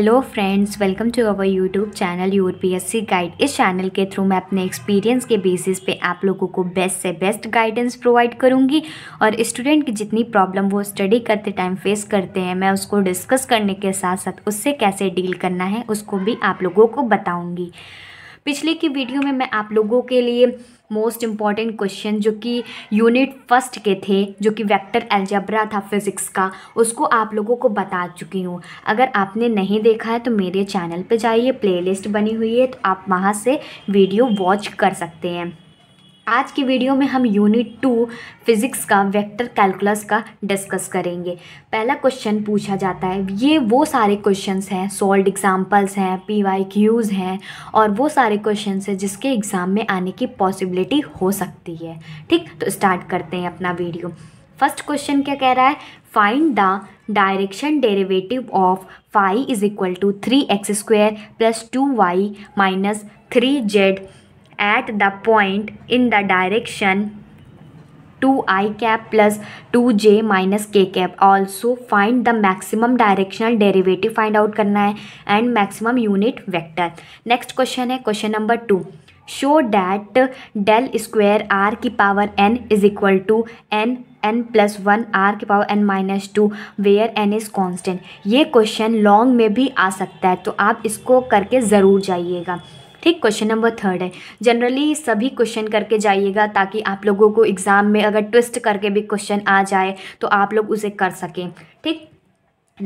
hello friends welcome to our YouTube channel your P S C guide इस channel के through मैं अपने experience के बेसिस पे आप लोगों को बेस्ट से बेस्ट गाइडेंस प्रोवाइड करूंगी और स्टूडेंट की जितनी प्रॉब्लम वो स्टडी करते टाइम फेस करते हैं मैं उसको डिस्कस करने के साथ साथ उससे कैसे डील करना है उसको भी आप लोगों को बताऊँगी पिछले की वीडियो में मैं आप लोगों के लिए मोस्ट इम्पॉर्टेंट क्वेश्चन जो कि यूनिट फर्स्ट के थे जो कि वेक्टर एल्जब्रा था फिज़िक्स का उसको आप लोगों को बता चुकी हूँ अगर आपने नहीं देखा है तो मेरे चैनल पे जाइए प्लेलिस्ट बनी हुई है तो आप वहाँ से वीडियो वॉच कर सकते हैं आज की वीडियो में हम यूनिट टू फिज़िक्स का वेक्टर कैलकुलस का डिस्कस करेंगे पहला क्वेश्चन पूछा जाता है ये वो सारे क्वेश्चंस हैं सॉल्ड एग्जांपल्स हैं पी वाई क्यूज़ हैं और वो सारे क्वेश्चंस हैं जिसके एग्ज़ाम में आने की पॉसिबिलिटी हो सकती है ठीक तो स्टार्ट करते हैं अपना वीडियो फर्स्ट क्वेश्चन क्या कह रहा है find the direction derivative of five is equal to three x square plus two y minus three z at the point in the direction two i cap plus two j minus k cap also find the maximum directional derivative find out करना है and maximum unit vector next question है question number two show that del square r की power n is equal to n N plus one r की power n minus two where n is constant ये question long में भी आ सकता है तो आप इसको करके ज़रूर जाइएगा ठीक क्वेश्चन नंबर थर्ड है जनरली सभी क्वेश्चन करके जाइएगा ताकि आप लोगों को एग्ज़ाम में अगर ट्विस्ट करके भी क्वेश्चन आ जाए तो आप लोग उसे कर सकें ठीक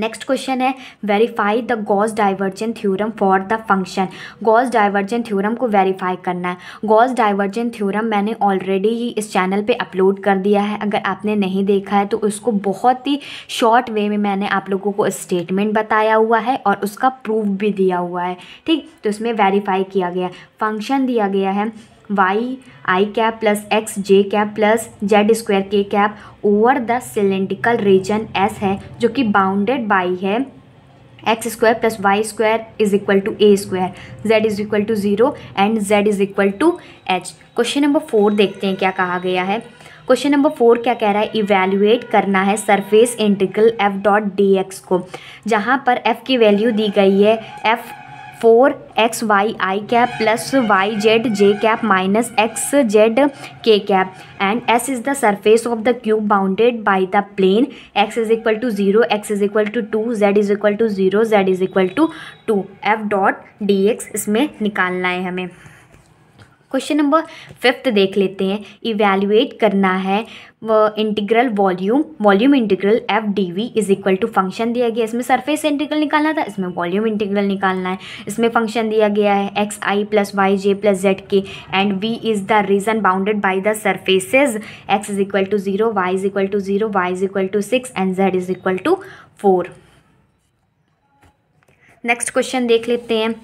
नेक्स्ट क्वेश्चन है verify the Gauss divergence theorem for the function Gauss divergence theorem को वेरीफाई करना है गॉस डाइवर्जन थ्योरम मैंने ऑलरेडी ही इस चैनल पे अपलोड कर दिया है अगर आपने नहीं देखा है तो उसको बहुत ही शॉर्ट वे में मैंने आप लोगों को स्टेटमेंट बताया हुआ है और उसका प्रूफ भी दिया हुआ है ठीक तो उसमें वेरीफाई किया गया फंक्शन दिया गया है y i cap plus x j cap plus z square के cap over the cylindrical region S है जो कि बाउंडेड बाई है x square plus y square is equal to a square z is equal to zero and z is equal to h question number four देखते हैं क्या कहा गया है क्वेश्चन नंबर फोर क्या कह रहा है इवेल्युएट करना है surface integral f dot d x को जहाँ पर एफ़ की वैल्यू दी गई है f four x y i cap plus y z J cap minus x z के cap and S is the surface of the cube bounded by the plane x is equal to zero x is equal to two z is equal to zero z is equal to two f dot d x इसमें निकालना है हमें question number fifth देख लेते हैं evaluate करना है integral volume volume integral f d v is equal to function दिया गया इसमें सरफेस इंटीग्रल निकालना था इसमें वॉल्यूम इंटीग्रल निकालना है इसमें फंक्शन दिया गया है x i plus Y j plus Z k and v is the region bounded by the surfaces x is equal to zero y is equal to zero y is equal to six and z is equal to four next question देख लेते हैं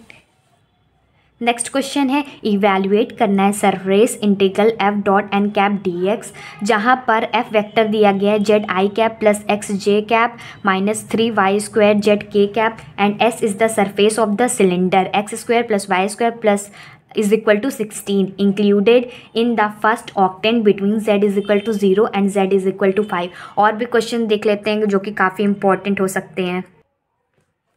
next question है evaluate करना है surface integral f dot n cap d x जहाँ पर f vector दिया गया है z I cap plus x j cap minus three y square z के cap and S is the surface of the cylinder x square plus y square plus is equal to sixteen included in the first octant between z is equal to zero and z is equal to five और भी question देख लेते हैं जो कि काफ़ी important हो सकते हैं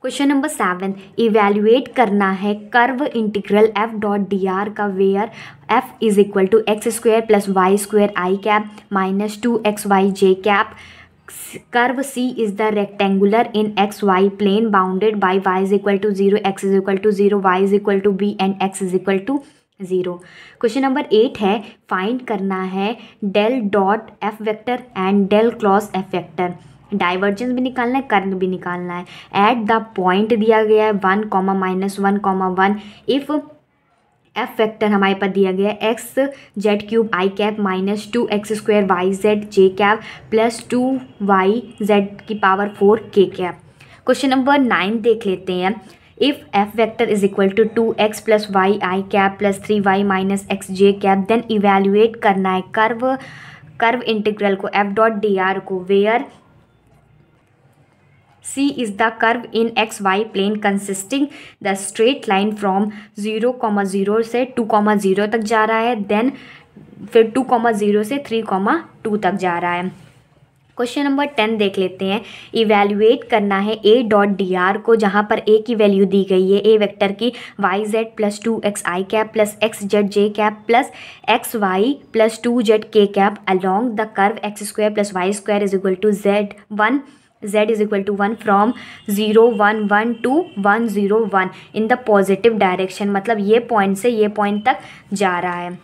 क्वेश्चन नंबर सेवन इवेल्युएट करना है curve integral f dot D r का where f is equal to x square plus y square i cap minus two x y J cap curve c is the rectangular in x Y plane bounded by y is equal to zero x is equal to zero y is equal to b and x is equal to zero question number eight है find करना है del dot F vector and del cross f vector divergence भी निकालना है कर्न भी निकालना है एट द पॉइंट दिया गया है one comma minus one comma one if f factor हमारे पास दिया गया है x z cube i cap minus two x square y z J cap plus two y z की power four k cap question number nine देख लेते हैं if F vector is equal to two x plus y i cap plus three y minus x j cap then evaluate करना है curve curve integral को f dot D R को where C is the curve in y plane consisting the straight line from comma zero से two comma zero तक जा रहा है then फिर टू कॉमा ज़ीरो से थ्री कॉमा टू तक जा रहा है क्वेश्चन नंबर टेन देख लेते हैं इवेल्युएट करना है ए डॉट डी आर को जहाँ पर ए की वैल्यू दी गई है ए वेक्टर की y z plus two x आई कैप प्लस एक्स जेड जे cap plus x y plus two z के cap along the curve x square plus y square is equal to z one z is equal to one from zero one one to one zero one in the positive direction मतलब ये point से ये point तक जा रहा है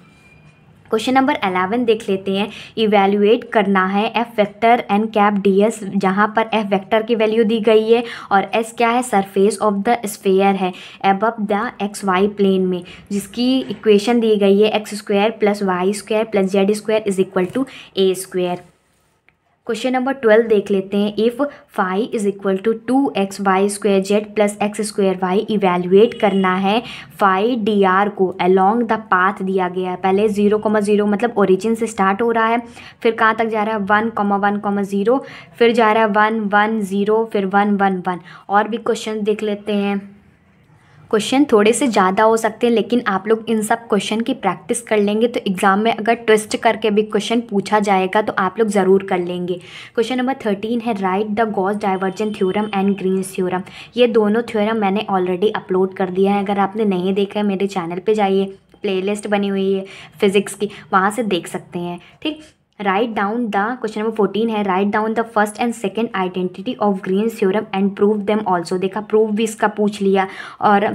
question number eleven देख लेते हैं इवेल्युएट करना है f vector and cap d S जहाँ पर एफ वेक्टर की वैल्यू दी गई है और एस क्या है सरफेस ऑफ द स्फेयर है एब द एक्स वाई प्लेन में जिसकी इक्वेशन दी गई है x square plus y square plus z square is equal to a square question number twelve देख लेते हैं if phi is equal to two x Y square z plus x square y evaluate करना है phi d are को along the path दिया गया है पहले जीरो कॉमा जीरो मतलब ओरिजिन से स्टार्ट हो रहा है फिर कहाँ तक जा रहा है one comma one comma zero फिर जा रहा है वन वन ज़ीरो फिर वन वन वन और भी क्वेश्चन देख लेते हैं क्वेश्चन थोड़े से ज़्यादा हो सकते हैं लेकिन आप लोग इन सब क्वेश्चन की प्रैक्टिस कर लेंगे तो एग्ज़ाम में अगर ट्विस्ट करके भी क्वेश्चन पूछा जाएगा तो आप लोग ज़रूर कर लेंगे क्वेश्चन नंबर थर्टीन है write the Gauss divergence theorem and Green theorem ये दोनों थ्योरम मैंने ऑलरेडी अपलोड कर दिया है अगर आपने नहीं देखा है मेरे चैनल पर जाइए प्लेलिस्ट बनी हुई है फिज़िक्स की वहाँ से देख सकते हैं ठीक write down the question number fourteen है write down the first and second identity of Green theorem and prove them also देखा प्रूव भी इसका पूछ लिया और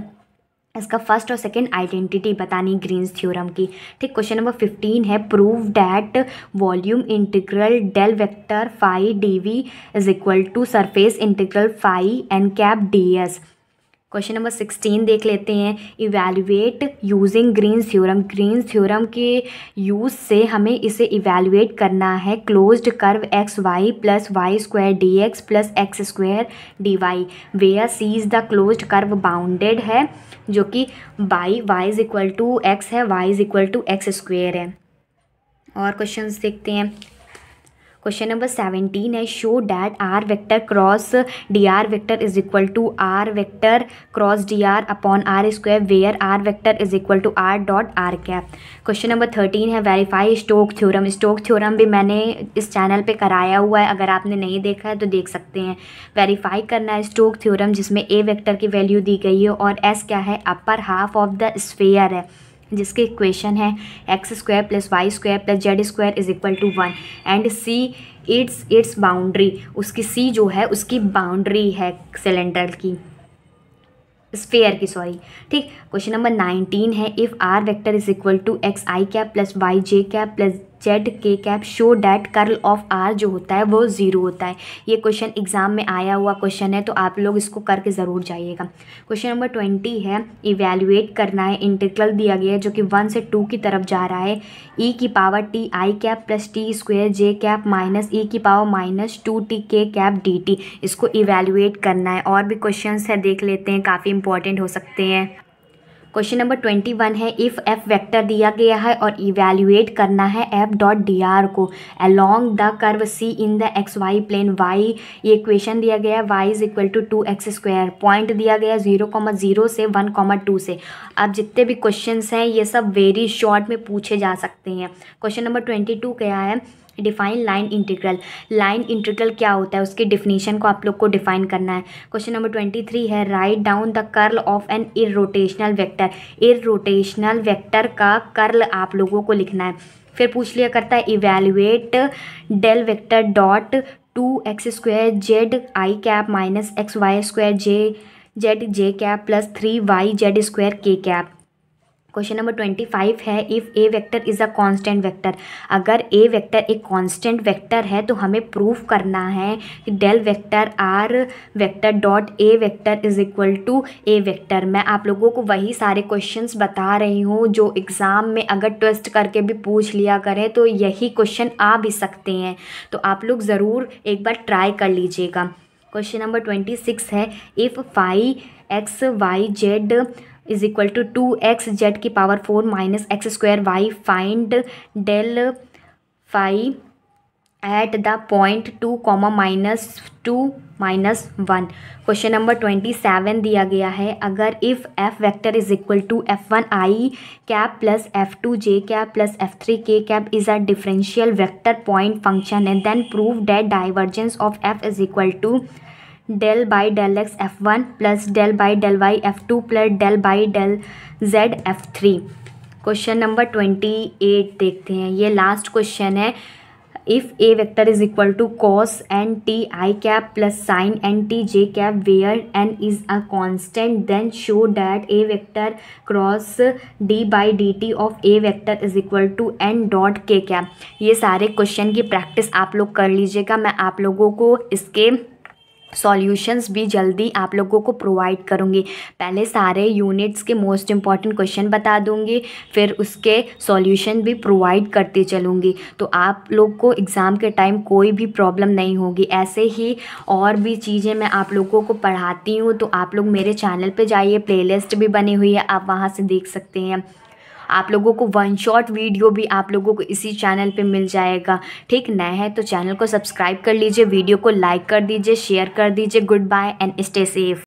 इसका फर्स्ट और सेकेंड आइडेंटिटी बतानी ग्रीन्स थ्योरम की ठीक क्वेश्चन नंबर फिफ्टीन है prove that volume integral del vector five d v is equal to surface integral five and cap d S question number sixteen देख लेते हैं evaluate using Green theorem Green theorem के use से हमें इसे evaluate करना है closed curve x y plus y square d x plus x square d y where c is the closed curve bounded है जो कि by y is equal to x है y is equal to x square है और question देखते हैं question number seventeen है show that r vector cross d r vector is equal to r vector cross d r upon r square where r vector is equal to r dot r cap question number thirteen है verify Stoke theorem Stoke theorem भी मैंने इस channel पे कराया हुआ है अगर आपने नहीं देखा है तो देख सकते हैं वेरीफाई करना है स्टोक थ्योरम जिसमें ए वेक्टर की वैल्यू दी गई है और एस क्या है upper half of the sphere है जिसके इक्वेशन है x square plus y square plus z square is equal to one and c it's it's boundary उसकी सी जो है उसकी बाउंड्री है सिलेंडर की स्फेयर की सॉरी ठीक क्वेश्चन नंबर नाइनटीन है if R vector is equal to x I cap plus Y J cap plus Z के cap show that curl of R जो होता है वो ज़ीरो होता है ये क्वेश्चन एग्जाम में आया हुआ क्वेश्चन है तो आप लोग इसको करके ज़रूर जाइएगा क्वेश्चन नंबर ट्वेंटी है इवेल्युएट करना है इंटीग्रल दिया गया है जो कि वन से टू की तरफ जा रहा है ई e की power T I cap plus T square J cap minus E की power minus two T K cap D T इसको इवेल्युएट करना है और भी क्वेश्चन है देख लेते हैं काफ़ी इंपॉर्टेंट हो सकते हैं क्वेश्चन नंबर ट्वेंटी वन है इफ़ एफ वेक्टर दिया गया है और इवेल्युएट करना है एफ डॉट डी आर को along the curve C in the X Y plane Y ये क्वेश्चन दिया गया है Y is equal to two x square point दिया गया है जीरो कॉमा जीरो से वन कॉमा टू से अब जितने भी क्वेश्चन हैं ये सब वेरी शॉर्ट में पूछे जा सकते हैं क्वेश्चन नंबर ट्वेंटी टू क्या है define line integral line integral क्या होता है उसकी डिफिनीशन को आप लोग को डिफाइन करना है क्वेश्चन नंबर ट्वेंटी थ्री है write down the curl of an irrotational vector irrotational vector का कर्ल आप लोगों को लिखना है फिर पूछ लिया करता है evaluate del vector dot two x square Z I cap minus X Y square J Z J cap plus three Y Z square के cap question number twenty five है if A vector is a constant vector अगर A vector एक constant vector है तो हमें proof करना है कि del vector R vector dot A vector is equal to A vector मैं आप लोगों को वही सारे क्वेश्चंस बता रही हूँ जो एग्ज़ाम में अगर ट्वेस्ट करके भी पूछ लिया करें तो यही क्वेश्चन आ भी सकते हैं तो आप लोग ज़रूर एक बार ट्राई कर लीजिएगा क्वेश्चन नंबर ट्वेंटी सिक्स है if five X Y Z is equal to two X Z की power four minus X square Y find del five at the point two comma minus two minus one question number twenty seven दिया गया है अगर if F vector is equal to F one I cap plus F two J cap plus F three K cap is a differential vector point function है then prove that divergence of F is equal to del by del X F one plus del by del Y F two plus del by del Z F three question number twenty eight देखते हैं ये last question है if A vector is equal to cos N T I cap plus sine N T J cap where N is a constant then show that A vector cross D by D T of A vector is equal to N dot K cap ये सारे question की practice आप लोग कर लीजिएगा मैं आप लोगों को इसके सॉल्यूशंस भी जल्दी आप लोगों को प्रोवाइड करूँगी पहले सारे यूनिट्स के मोस्ट इम्पॉर्टेंट क्वेश्चन बता दूँगी फिर उसके सॉल्यूशन भी प्रोवाइड करते चलूँगी तो आप लोग को एग्ज़ाम के टाइम कोई भी प्रॉब्लम नहीं होगी ऐसे ही और भी चीज़ें मैं आप लोगों को पढ़ाती हूँ तो आप लोग मेरे चैनल पर जाइए प्ले भी बनी हुई है आप वहाँ से देख सकते हैं आप लोगों को वन शॉट वीडियो भी आप लोगों को इसी चैनल पे मिल जाएगा ठीक नया है तो चैनल को सब्सक्राइब कर लीजिए वीडियो को लाइक कर दीजिए शेयर कर दीजिए goodbye and stay safe